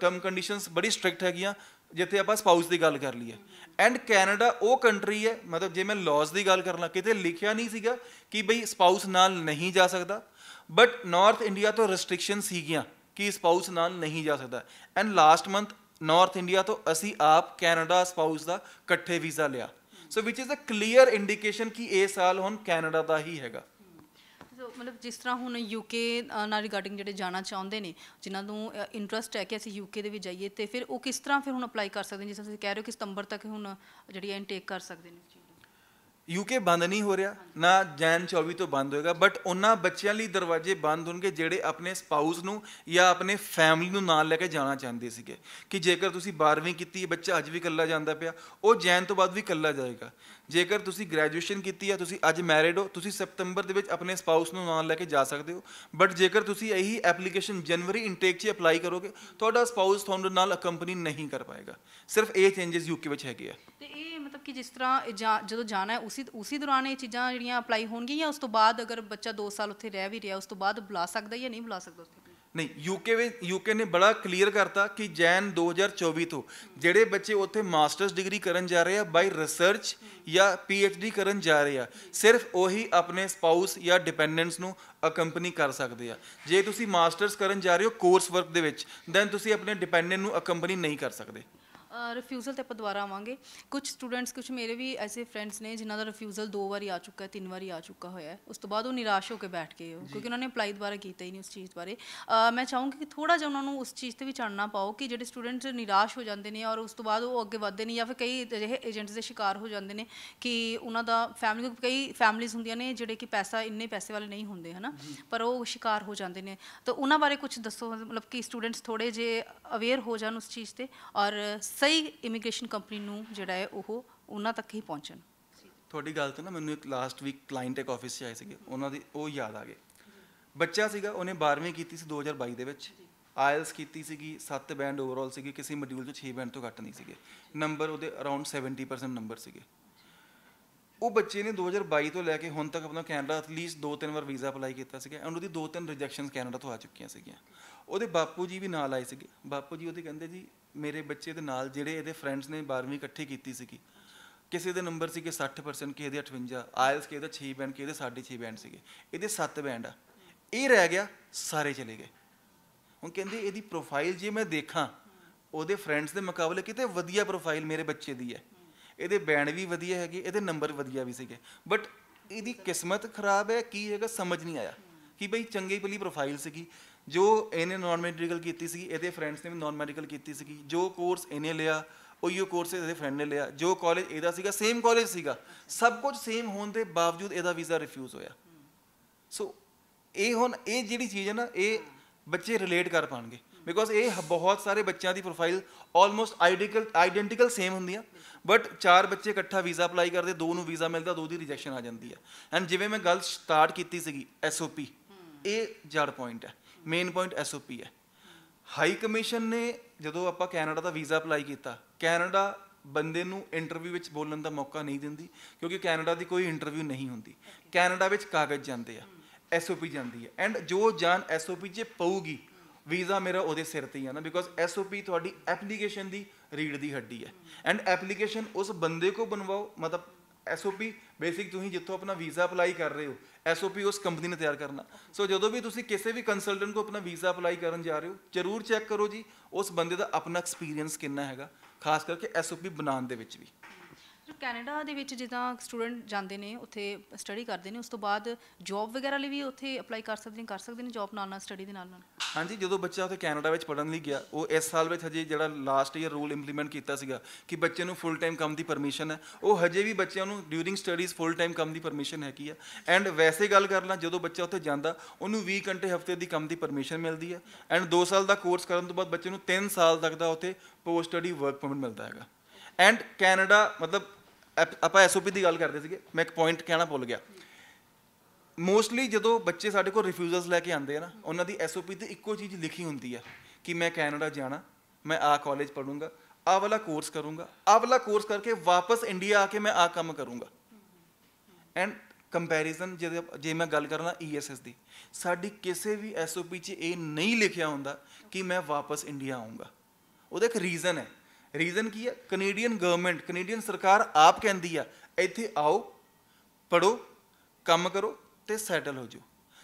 ਟਰਮ ਕੰਡੀਸ਼ਨਸ ਬੜੀ ਸਟ੍ਰਿਕਟ ਹੈਗੀਆਂ ਜਿੱਥੇ ਆਪਾਂ ਸਪਾਊਸ ਦੀ ਗੱਲ ਕਰ ਲਈਏ ਐਂਡ ਕੈਨੇਡਾ ਉਹ ਕੰਟਰੀ ਹੈ ਮਤਲਬ ਜੇ ਮੈਂ ਲਾਜ਼ ਦੀ ਗੱਲ ਕਰਨਾ ਕਿਤੇ ਲਿਖਿਆ ਨਹੀਂ ਸੀਗਾ ਕਿ ਬਈ ਸਪਾਊਸ ਨਾਲ ਨਹੀਂ ਜਾ ਸਕਦਾ ਬਟ ਨਾਰਥ ਇੰਡੀਆ ਤੋਂ ਸੀ ਗਿਆ ਕਿ ਸਪਾਊਸ ਨਾਲ ਨਹੀਂ ਜਾ ਸਕਦਾ and last month north India ਤੋਂ ਅਸੀਂ ਆਪ ਕੈਨੇਡਾ ਸਪਾਊਸ ਦਾ ਇਕੱਠੇ ਵੀਜ਼ਾ ਲਿਆ so which is a clear indication ਕਿ ਇਹ ਸਾਲ ਹੁਣ ਕੈਨੇਡਾ ਦਾ ਹੀ ਹੈਗਾ ਮਤਲਬ ਜਿਸ ਤਰ੍ਹਾਂ ਹੁਣ ਯੂਕੇ ਨਾਲ ਰਿਗਾਰਡਿੰਗ ਜਿਹੜੇ ਜਾਣਾ ਚਾਹੁੰਦੇ ਨੇ ਜਿਨ੍ਹਾਂ ਨੂੰ ਇੰਟਰਸਟ ਹੈ ਕਿ ਅਸੀਂ ਯੂਕੇ ਦੇ ਵਿੱਚ ਜਾਈਏ ਤੇ ਫਿਰ ਉਹ ਕਿਸ ਤਰ੍ਹਾਂ ਫਿਰ ਹੁਣ ਅਪਲਾਈ ਕਰ ਸਕਦੇ ਨੇ ਜਿਸ ਤਰ੍ਹਾਂ ਤੁਸੀਂ ਕਹਿ ਰਹੇ ਹੋ ਕਿ ਸਤੰਬਰ ਤੱਕ ਹੁਣ ਜਿਹੜੀ ਇਨਟੇਕ ਕਰ ਸਕਦੇ ਨੇ ਯੂਕੇ ਬੰਦ ਨਹੀਂ ਹੋ ਰਿਹਾ ਨਾ ਜੈਨ 24 ਤੋਂ ਬੰਦ ਹੋਏਗਾ ਬਟ ਉਹਨਾਂ ਬੱਚਿਆਂ ਲਈ ਦਰਵਾਜ਼ੇ ਬੰਦ ਹੋਣਗੇ ਜਿਹੜੇ ਆਪਣੇ ਸਪਾਊਸ ਨੂੰ ਜਾਂ ਆਪਣੇ ਫੈਮਿਲੀ ਨੂੰ ਨਾਲ ਲੈ ਕੇ ਜਾਣਾ ਚਾਹੁੰਦੇ ਸੀਗੇ ਕਿ ਜੇਕਰ ਤੁਸੀਂ 12ਵੀਂ ਕੀਤੀ ਬੱਚਾ ਅੱਜ ਵੀ ਇਕੱਲਾ ਜਾਂਦਾ ਪਿਆ ਉਹ ਜੈਨ ਤੋਂ ਬਾਅਦ ਵੀ ਇਕੱਲਾ ਜਾਏਗਾ ਜੇਕਰ ਤੁਸੀਂ ਗ੍ਰੈਜੂਏਸ਼ਨ ਕੀਤੀ ਹੈ ਤੁਸੀਂ ਅੱਜ ਮੈਰਿਡ ਹੋ ਤੁਸੀਂ ਸਪਟੰਬਰ ਦੇ ਵਿੱਚ ਆਪਣੇ ਸਪਾਊਸ ਨੂੰ ਨਾਲ ਲੈ ਕੇ ਜਾ ਸਕਦੇ ਹੋ ਬਟ ਜੇਕਰ ਤੁਸੀਂ ਇਹੀ ਐਪਲੀਕੇਸ਼ਨ ਜਨਵਰੀ ਇਨਟੇਕ 'ਚ ਅਪਲਾਈ ਕਰੋਗੇ ਤੁਹਾਡਾ ਸਪਾਊਸ ਤੁਹਾਨੂੰ ਨਾਲ ਅਕੰਪਨੀ ਨਹੀਂ ਕਰ ਪਾਏਗਾ ਸਿਰਫ ਇਹ ਚੇਂਜਸ ਯੂਕੇ ਵਿੱਚ ਹੈਗੇ ਆ ਤੇ ਇਹ ਮਤਲਬ ਕਿ ਜਿਸ ਤਰ੍ਹਾਂ ਜਦੋਂ ਜਾਣਾ ਹੈ ਉਸੇ ਉਸੇ ਦੌਰਾਨ ਇਹ ਚੀਜ਼ਾਂ ਜਿਹੜੀਆਂ ਅਪਲਾਈ ਹੋਣਗੀਆਂ ਜਾਂ ਉਸ ਤੋਂ ਬਾਅਦ ਅਗਰ ਬੱਚਾ 2 ਸਾਲ ਉੱਥੇ ਰਹਿ ਵੀ ਰਿਹਾ ਉਸ ਤੋਂ ਬਾਅਦ ਬੁਲਾ ਸਕਦਾ ਜਾਂ ਨਹੀਂ ਬੁਲਾ ਸਕਦਾ ਉੱਥੇ ਨਹੀਂ ਯੂਕੇ ਵਿੱਚ ਯੂਕੇ ਨੇ ਬੜਾ ਕਲੀਅਰ ਕਰਤਾ ਕਿ ਜੈਨ 2024 ਤੋਂ ਜਿਹੜੇ ਬੱਚੇ ਉੱਥੇ ਮਾਸਟਰਸ ਡਿਗਰੀ ਕਰਨ ਜਾ ਰਹੇ ਆ ਬਾਈ ਰਿਸਰਚ ਜਾਂ ਪੀਐਚਡੀ ਕਰਨ ਜਾ ਰਹੇ ਆ ਸਿਰਫ ਉਹੀ ਆਪਣੇ ਸਪਾਊਸ ਜਾਂ ਡਿਪੈਂਡੈਂਟਸ ਨੂੰ ਅਕੰਪਨੀ ਕਰ ਸਕਦੇ ਆ ਜੇ ਤੁਸੀਂ ਮਾਸਟਰਸ ਕਰਨ ਜਾ ਰਹੇ ਹੋ ਕੋਰਸ ਵਰਕ ਦੇ ਵਿੱਚ ਦੈਨ ਤੁਸੀਂ ਆਪਣੇ ਡਿਪੈਂਡੈਂਟ ਨੂੰ ਅਕੰਪਨੀ ਨਹੀਂ ਕਰ ਸਕਦੇ ਰਿਫਿਊਜ਼ਲ ਤੇ ਆਪਾਂ ਦੁਬਾਰਾ ਆਵਾਂਗੇ ਕੁਝ ਸਟੂਡੈਂਟਸ ਕੁਝ ਮੇਰੇ ਵੀ ਐਸੇ ਫਰੈਂਡਸ ਨੇ ਜਿਨ੍ਹਾਂ ਦਾ ਰਿਫਿਊਜ਼ਲ ਦੋ ਵਾਰੀ ਆ ਚੁੱਕਾ ਹੈ ਤਿੰਨ ਵਾਰੀ ਆ ਚੁੱਕਾ ਹੋਇਆ ਹੈ ਉਸ ਤੋਂ ਬਾਅਦ ਉਹ ਨਿਰਾਸ਼ ਹੋ ਕੇ ਬੈਠ ਗਏ ਕਿਉਂਕਿ ਉਹਨਾਂ ਨੇ ਅਪਲਾਈ ਦੁਬਾਰਾ ਕੀਤਾ ਹੀ ਨਹੀਂ ਉਸ ਚੀਜ਼ ਬਾਰੇ ਮੈਂ ਚਾਹੂੰਗੀ ਕਿ ਥੋੜਾ ਜਿਹਾ ਉਹਨਾਂ ਨੂੰ ਉਸ ਚੀਜ਼ ਤੇ ਵੀ ਚੜਨਾ ਪਾਓ ਕਿ ਜਿਹੜੇ ਸਟੂਡੈਂਟਸ ਨਿਰਾਸ਼ ਹੋ ਜਾਂਦੇ ਨੇ ਔਰ ਉਸ ਤੋਂ ਬਾਅਦ ਉਹ ਅੱਗੇ ਵਧਦੇ ਨਹੀਂ ਜਾਂ ਫਿਰ ਕਈ ਅਜਿਹੇ ਏਜੰਟਸ ਦੇ ਸ਼ਿਕਾਰ ਹੋ ਜਾਂਦੇ ਨੇ ਕਿ ਉਹਨਾਂ ਦਾ ਫੈਮਿਲੀ ਕਈ ਫੈਮਿਲੀਜ਼ ਹੁੰਦੀਆਂ ਨੇ ਜਿਹੜੇ ਕਿ ਪੈਸਾ ਇੰਨੇ ਪੈਸੇ ਵਾਲੇ ਨਹੀਂ ਹੁੰਦੇ ਹਨਾ ਪਰ ਉਹ ਸ਼ਿਕਾਰ ਹੋ ਜਾਂਦੇ ਨੇ ਤਾਂ ਉਹਨਾਂ ਬਾਰੇ ਕੁਝ ਦੱਸੋ ਮਤਲਬ ਕਿ ਸਟੂਡੈਂਟਸ ਥੋੜੇ ਜੇ ਅਵੇਅਰ ਹੋ ਜਾਣ ਉਸ ਚੀਜ਼ ਤੇ ਔਰ ਸਹੀ ਇਮੀਗ੍ਰੇਸ਼ਨ ਕੰਪਨੀ ਨੂੰ ਜਿਹੜਾ ਹੈ ਉਹ ਉਹਨਾਂ ਤੱਕ ਹੀ ਪਹੁੰਚਣ ਤੁਹਾਡੀ ਗੱਲ ਤੋਂ ਨਾ ਮੈਨੂੰ ਇੱਕ ਲਾਸਟ ਵੀਕ ਕਲਾਇੰਟ ਇੱਕ ਆਫਿਸ 'ਚ ਆਏ ਸੀਗੇ ਉਹਨਾਂ ਦੀ ਉਹ ਯਾਦ ਆ ਗਏ ਬੱਚਾ ਸੀਗਾ ਉਹਨੇ 12ਵੀਂ ਕੀਤੀ ਸੀ 2022 ਦੇ ਵਿੱਚ ਆਇਲਸ ਕੀਤੀ ਸੀਗੀ 7 ਬੈਂਡ ਓਵਰਆਲ ਸੀਗੀ ਕਿਸੇ ਮੋਡਿਊਲ 'ਚ 6 ਬੈਂਡ ਤੋਂ ਘੱਟ ਨਹੀਂ ਸੀਗੇ ਨੰਬਰ ਉਹਦੇ ਅਰਾਊਂਡ 70% ਨੰਬਰ ਸੀਗੇ ਉਹ ਬੱਚੇ ਨੇ 2022 ਤੋਂ ਲੈ ਕੇ ਹੁਣ ਤੱਕ ਆਪਣਾ ਕੈਨੇਡਾ ਐਟਲੀਸਟ ਦੋ ਤਿੰਨ ਵਾਰ ਵੀਜ਼ਾ ਅਪਲਾਈ ਕੀਤਾ ਸੀਗਾ ਐਂਡ ਉਹਦੀ ਦੋ ਤਿੰਨ ਰਿਜੈਕਸ਼ਨਸ ਕੈਨੇਡਾ ਤੋਂ ਆ ਚੁੱਕੀਆਂ ਸੀਗੀਆਂ ਉਹਦੇ ਬਾਪੂ ਜੀ ਵੀ ਨਾਲ ਆਏ ਸੀਗੇ ਬਾਪੂ ਜੀ ਉਹਦੇ ਕਹਿੰਦੇ ਜੀ ਮੇਰੇ ਬੱਚੇ ਦੇ ਨਾਲ ਜਿਹੜੇ ਇਹਦੇ ਫਰੈਂਡਸ ਨੇ 12ਵੀਂ ਇਕੱਠੀ ਕੀਤੀ ਸੀਗੀ ਕਿਸੇ ਦੇ ਨੰਬਰ ਸੀਗੇ 60% ਕਿਸੇ ਦੇ 58 ਆਇਲਸ ਕਿਸੇ ਦਾ 6 ਬੈਂਡ ਕਿਸੇ ਦੇ 6.5 ਬੈਂਡ ਸੀਗੇ ਇਹਦੇ 7 ਬੈਂਡ ਆ ਇਹ ਰਹਿ ਗਿਆ ਸਾਰੇ ਚਲੇ ਗਏ ਹੁਣ ਕਹਿੰਦੇ ਇਹਦੀ ਪ੍ਰੋਫਾਈਲ ਜੇ ਮੈਂ ਦੇਖਾਂ ਉਹਦੇ ਫਰੈਂਡਸ ਦੇ ਮੁਕਾਬਲੇ ਕਿਤੇ ਵਧੀਆ ਪ੍ਰੋਫਾਈਲ ਮੇਰੇ ਬੱਚੇ ਦੀ ਹੈ ਇਹਦੇ ਬੈਂਡ ਵੀ ਵਧੀਆ ਹੈਗੇ ਇਹਦੇ ਨੰਬਰ ਵਧੀਆ ਵੀ ਸੀਗੇ ਬਟ ਇਹਦੀ ਕਿਸਮਤ ਖਰਾਬ ਹੈ ਕੀ ਹੈਗਾ ਸਮਝ ਨਹੀਂ ਆਇਆ ਕਿ ਬਈ ਚੰਗੀ ਪਲੀ ਪ੍ਰੋਫਾਈਲ ਸੀਗੀ ਜੋ ਇਹਨੇ ਨਾਨ ਮੈਡੀਕਲ ਕੀਤੀ ਸੀ ਇਹਦੇ ਫਰੈਂਡਸ ਨੇ ਵੀ ਨਾਨ ਮੈਡੀਕਲ ਕੀਤੀ ਸੀਗੀ ਜੋ ਕੋਰਸ ਇਹਨੇ ਲਿਆ ਉਹੀਓ ਕੋਰਸ ਇਹਦੇ ਫਰੈਂਡ ਨੇ ਲਿਆ ਜੋ ਕਾਲਜ ਇਹਦਾ ਸੀਗਾ ਸੇਮ ਕਾਲਜ ਸੀਗਾ ਸਭ ਕੁਝ ਸੇਮ ਹੋਣ ਦੇ ਬਾਵਜੂਦ ਇਹਦਾ ਵੀਜ਼ਾ ਰਿਫਿਊਜ਼ ਹੋਇਆ ਸੋ ਇਹ ਹੁਣ ਇਹ ਜਿਹੜੀ ਚੀਜ਼ ਹੈ ਨਾ ਇਹ ਬੱਚੇ ਰਿਲੇਟ ਕਰ ਪਾਣਗੇ ਬਿਕੋਜ਼ ਇਹ ਬਹੁਤ ਸਾਰੇ ਬੱਚਿਆਂ ਦੀ profile almost identical identical same ਹੁੰਦੀ ਆ ਬਟ ਚਾਰ ਬੱਚੇ ਇਕੱਠਾ ਵੀਜ਼ਾ ਅਪਲਾਈ ਕਰਦੇ ਦੋ ਨੂੰ ਵੀਜ਼ਾ ਮਿਲਦਾ ਦੋ ਦੀ ਰਿਜੈਕਸ਼ਨ ਆ ਜਾਂਦੀ ਆ ਐਂਡ ਜਿਵੇਂ ਮੈਂ ਗੱਲ ਸਟਾਰਟ ਕੀਤੀ ਸੀਗੀ ਐਸਓਪੀ ਇਹ ਜੜ ਪੁਆਇੰਟ ਹੈ ਮੇਨ ਪੁਆਇੰਟ ਐਸਓਪੀ ਹੈ ਹਾਈ ਕਮਿਸ਼ਨ ਨੇ ਜਦੋਂ ਆਪਾਂ ਕੈਨੇਡਾ ਦਾ ਵੀਜ਼ਾ ਅਪਲਾਈ ਕੀਤਾ ਕੈਨੇਡਾ ਬੰਦੇ ਨੂੰ ਇੰਟਰਵਿਊ ਵਿੱਚ ਬੋਲਣ ਦਾ ਮੌਕਾ ਨਹੀਂ ਦਿੰਦੀ ਕਿਉਂਕਿ ਕੈਨੇਡਾ ਦੀ ਕੋਈ ਇੰਟਰਵਿਊ ਨਹੀਂ ਹੁੰਦੀ ਕੈਨੇਡਾ ਵਿੱਚ ਕਾਗਜ਼ ਜਾਂਦੇ ਆ ਐਸਓਪੀ ਜਾਂਦੀ ਹੈ ਐਂਡ ਜੋ ਜਾਨ ਐਸਓਪੀ 'ਚ ਪਊਗੀ ਵੀਜ਼ਾ ਮੇਰਾ ਉਹਦੇ ਸਿਰ ਤੇ ਹੀ ਆ ਨਾ ਬਿਕੋਜ਼ ਐਸਓਪੀ ਤੁਹਾਡੀ ਐਪਲੀਕੇਸ਼ਨ ਦੀ ਰੀਡ ਦੀ ਹੱਡੀ ਹੈ ਐਂਡ ਐਪਲੀਕੇਸ਼ਨ ਉਸ ਬੰਦੇ ਕੋ ਬਣਵਾਓ ਮਤਲਬ ਐਸਓਪੀ ਬੇਸਿਕ ਤੁਸੀਂ ਜਿੱਥੋਂ ਆਪਣਾ ਵੀਜ਼ਾ ਅਪਲਾਈ ਕਰ ਰਹੇ ਹੋ ਐਸਓਪੀ ਉਸ ਕੰਪਨੀ ਨੇ ਤਿਆਰ ਕਰਨਾ ਸੋ ਜਦੋਂ ਵੀ ਤੁਸੀਂ ਕਿਸੇ ਵੀ ਕੰਸਲਟੈਂਟ ਕੋ ਆਪਣਾ ਵੀਜ਼ਾ ਅਪਲਾਈ ਕਰਨ ਜਾ ਰਹੇ ਹੋ ਜ਼ਰੂਰ ਚੈੱਕ ਕਰੋ ਜੀ ਉਸ ਬੰਦੇ ਦਾ ਆਪਣਾ ਐਕਸਪੀਰੀਅੰਸ ਕਿੰਨਾ ਹੈਗਾ ਖਾਸ ਕਰਕੇ ਐਸਓਪੀ ਬਣਾਉਣ ਦੇ ਵਿੱਚ ਵੀ ਕੈਨੇਡਾ ਦੇ ਵਿੱਚ ਜਿੱਦਾਂ ਸਟੂਡੈਂਟ ਜਾਂਦੇ ਨੇ ਉੱਥੇ ਸਟੱਡੀ ਕਰਦੇ ਨੇ ਉਸ ਤੋਂ ਬਾਅਦ ਜੌਬ ਵਗੈਰਾ ਲਈ ਵੀ ਉੱਥੇ ਅਪਲਾਈ ਕਰ ਸਕਦੇ ਨੇ ਕਰ ਸਕਦੇ ਨੇ ਜੌਬ ਨਾਲ ਨਾਲ ਸਟੱਡੀ ਦੇ ਨਾਲ ਨਾਲ ਹਾਂਜੀ ਜਦੋਂ ਬੱਚਾ ਉੱਥੇ ਕੈਨੇਡਾ ਵਿੱਚ ਪੜਨ ਲਈ ਗਿਆ ਉਹ ਇਸ ਸਾਲ ਵਿੱਚ ਹਜੇ ਜਿਹੜਾ ਲਾਸਟ ਈਅਰ ਰੂਲ ਇੰਪਲੀਮੈਂਟ ਕੀਤਾ ਸੀਗਾ ਕਿ ਬੱਚੇ ਨੂੰ ਫੁੱਲ ਟਾਈਮ ਕੰਮ ਦੀ ਪਰਮਿਸ਼ਨ ਹੈ ਉਹ ਹਜੇ ਵੀ ਬੱਚਿਆਂ ਨੂੰ ਡਿਊਰਿੰਗ ਸਟੱਡੀਜ਼ ਫੁੱਲ ਟਾਈਮ ਕੰਮ ਦੀ ਪਰਮਿਸ਼ਨ ਹੈਗੀ ਆ ਐਂਡ ਵੈਸੇ ਗੱਲ ਕਰ ਲਾਂ ਜਦੋਂ ਬੱਚਾ ਉੱਥੇ ਜਾਂਦਾ ਉਹਨੂੰ 20 ਘੰਟੇ ਹਫਤੇ ਦੀ ਕੰਮ ਦੀ ਪਰਮਿਸ਼ਨ ਮਿਲਦੀ ਹੈ ਐਂਡ 2 ਸਾਲ ਦਾ ਕੋਰਸ ਕਰਨ ਤੋਂ ਬਾਅਦ ਬੱਚੇ ਨੂੰ 3 ਸਾਲ ਤੱਕ ਦਾ ਉੱਥੇ ਪੋਸਟ ਸਟੱਡੀ ਵਰਕ ਪਰਮਿਟ ਮਿਲਦਾ ਹੈਗਾ ਐਂਡ ਕੈਨੇਡਾ ਮਤਲਬ ਆਪਾਂ ਐਸਓਪੀ ਦੀ ਗੱਲ ਕਰਦੇ ਸੀਗੇ ਮੈਂ ਇੱਕ ਪੁਆਇੰਟ ਕਹਿਣਾ ਭੁੱਲ ਗਿਆ ਮੋਸਟਲੀ ਜਦੋਂ ਬੱਚੇ ਸਾਡੇ ਕੋਲ ਰਿਫਿਊਜ਼ਲਸ ਲੈ ਕੇ ਆਉਂਦੇ ਆ ਨਾ ਉਹਨਾਂ ਦੀ ਐਸਓਪੀ ਤੇ ਇੱਕੋ ਚੀਜ਼ ਲਿਖੀ ਹੁੰਦੀ ਆ ਕਿ ਮੈਂ ਕੈਨੇਡਾ ਜਾਣਾ ਮੈਂ ਆ ਕਾਲਜ ਪੜੂੰਗਾ ਆ ਵਾਲਾ ਕੋਰਸ ਕਰੂੰਗਾ ਆ ਵਾਲਾ ਕੋਰਸ ਕਰਕੇ ਵਾਪਸ ਇੰਡੀਆ ਆ ਕੇ ਮੈਂ ਆ ਕੰਮ ਕਰੂੰਗਾ ਐਂਡ ਕੰਪੈਰੀਜ਼ਨ ਜੇ ਮੈਂ ਗੱਲ ਕਰਨਾ ਈਐਸਐਸ e ਦੀ ਸਾਡੀ ਕਿਸੇ ਵੀ ਐਸਓਪੀ 'ਚ ਇਹ ਨਹੀਂ ਲਿਖਿਆ ਹੁੰਦਾ ਕਿ ਮੈਂ ਵਾਪਸ ਇੰਡੀਆ ਆਉਂਗਾ ਉਹਦਾ ਇੱਕ ਰੀਜ਼ਨ ਹੈ ਰੀਜ਼ਨ ਕੀ ਹੈ ਕੈਨੇਡੀਅਨ ਗਵਰਨਮੈਂਟ ਕੈਨੇਡੀਅਨ ਸਰਕਾਰ ਆਪ ਕਹਿੰਦੀ ਆ ਇੱਥੇ ਆਓ ਪੜੋ ਕੰਮ ਕਰੋ ਤੇ ਸੈਟਲ ਹੋ ਜਾਓ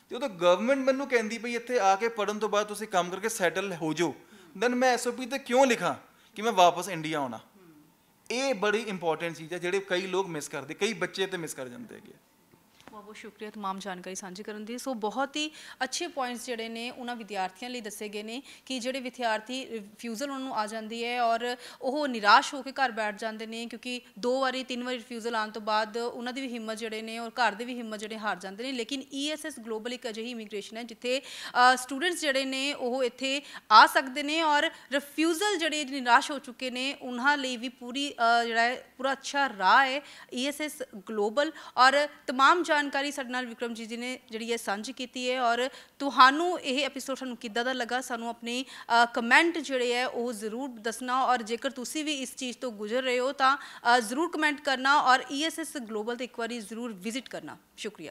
ਤੇ ਉਹ ਤਾਂ ਗਵਰਨਮੈਂਟ ਮੈਨੂੰ ਕਹਿੰਦੀ ਪਈ ਇੱਥੇ ਆ ਕੇ ਪੜਨ ਤੋਂ ਬਾਅਦ ਤੁਸੀਂ ਕੰਮ ਕਰਕੇ ਸੈਟਲ ਹੋ ਜਾਓ ਦੈਨ ਮੈਂ ਐਸਓਪੀ ਤੇ ਕਿਉਂ ਲਿਖਾਂ ਕਿ ਮੈਂ ਵਾਪਸ ਇੰਡੀਆ ਆਉਣਾ ਇਹ ਬੜੀ ਇੰਪੋਰਟੈਂਟ ਚੀਜ਼ ਹੈ ਜਿਹੜੇ ਕਈ ਲੋਕ ਮਿਸ ਕਰਦੇ ਕਈ ਬੱਚੇ ਤੇ ਮਿਸ ਕਰ ਜਾਂਦੇ ਹੈਗੇ ਬਹੁਤ ਬਹੁਤ ਸ਼ੁਕਰੀਆ तमाम ਜਾਣਕਾਰੀ ਸਾਂਝੀ ਕਰਨ ਦੀ ਸੋ ਬਹੁਤ ਹੀ ਅੱਛੇ ਪੁਆਇੰਟਸ ਜਿਹੜੇ ਨੇ ਉਹਨਾਂ ਵਿਦਿਆਰਥੀਆਂ ਲਈ ਦੱਸੇ ਗਏ ਨੇ ਕਿ ਜਿਹੜੇ ਵਿਦਿਆਰਥੀ ਰਿਫਿਊਜ਼ਲ ਉਹਨਾਂ ਨੂੰ ਆ ਜਾਂਦੀ ਹੈ ਔਰ ਉਹ ਨਿਰਾਸ਼ ਹੋ ਕੇ ਘਰ ਬੈਠ ਜਾਂਦੇ ਨੇ ਕਿਉਂਕਿ ਦੋ ਵਾਰੀ ਤਿੰਨ ਵਾਰੀ ਰਿਫਿਊਜ਼ਲ ਆਉਣ ਤੋਂ ਬਾਅਦ ਉਹਨਾਂ ਦੀ ਵੀ ਹਿੰਮਤ ਜਿਹੜੇ ਨੇ ਔਰ ਘਰ ਦੇ ਵੀ ਹਿੰਮਤ ਜਿਹੜੇ ਹਾਰ ਜਾਂਦੇ ਨੇ ਲੇਕਿਨ ਈਐਸਐਸ e ਗਲੋਬਲ ਇੱਕ ਅਜਿਹੀ ਇਮੀਗ੍ਰੇਸ਼ਨ ਹੈ ਜਿੱਥੇ ਸਟੂਡੈਂਟਸ ਜਿਹੜੇ ਨੇ ਉਹ ਇੱਥੇ ਆ ਸਕਦੇ ਨੇ ਔਰ ਰਿਫਿਊਜ਼ਲ ਜਿਹੜੇ ਨਿਰਾਸ਼ ਹੋ ਚੁੱਕੇ ਨੇ ਉਹਨਾਂ ਲਈ ਵੀ ਪੂਰੀ ਜਿਹੜਾ ਹੈ ਪੂਰਾ ਅੱਛਾ ਰਾਹ ਹੈ ਈਐਸਐਸ e ਗਲੋਬਲ ਔਰ तमाम ਜਾਣਕਾਰੀ ਸਾਡੇ ਨਾਲ ਵਿਕਰਮ ਜੀ ਜੀ ਨੇ ਜਿਹੜੀ ਇਹ ਸਾਂਝੀ ਕੀਤੀ ਹੈ ਔਰ ਤੁਹਾਨੂੰ ਇਹ ਐਪੀਸੋਡ ਸਾਨੂੰ ਕਿੱਦਾਂ ਦਾ ਲੱਗਾ ਸਾਨੂੰ ਆਪਣੇ ਕਮੈਂਟ ਜਿਹੜੇ ਹੈ ਉਹ ਜ਼ਰੂਰ ਦੱਸਣਾ ਔਰ ਜੇਕਰ ਤੁਸੀਂ ਵੀ ਇਸ ਚੀਜ਼ ਤੋਂ ਗੁਜ਼ਰ ਰਹੇ ਹੋ ਤਾਂ ਜ਼ਰੂਰ ਕਮੈਂਟ ਕਰਨਾ ਔਰ ESS ਗਲੋਬਲ ਤੇ ਇੱਕ ਵਾਰੀ ਜ਼ਰੂਰ ਵਿਜ਼ਿਟ ਕਰਨਾ ਸ਼ੁਕਰੀਆ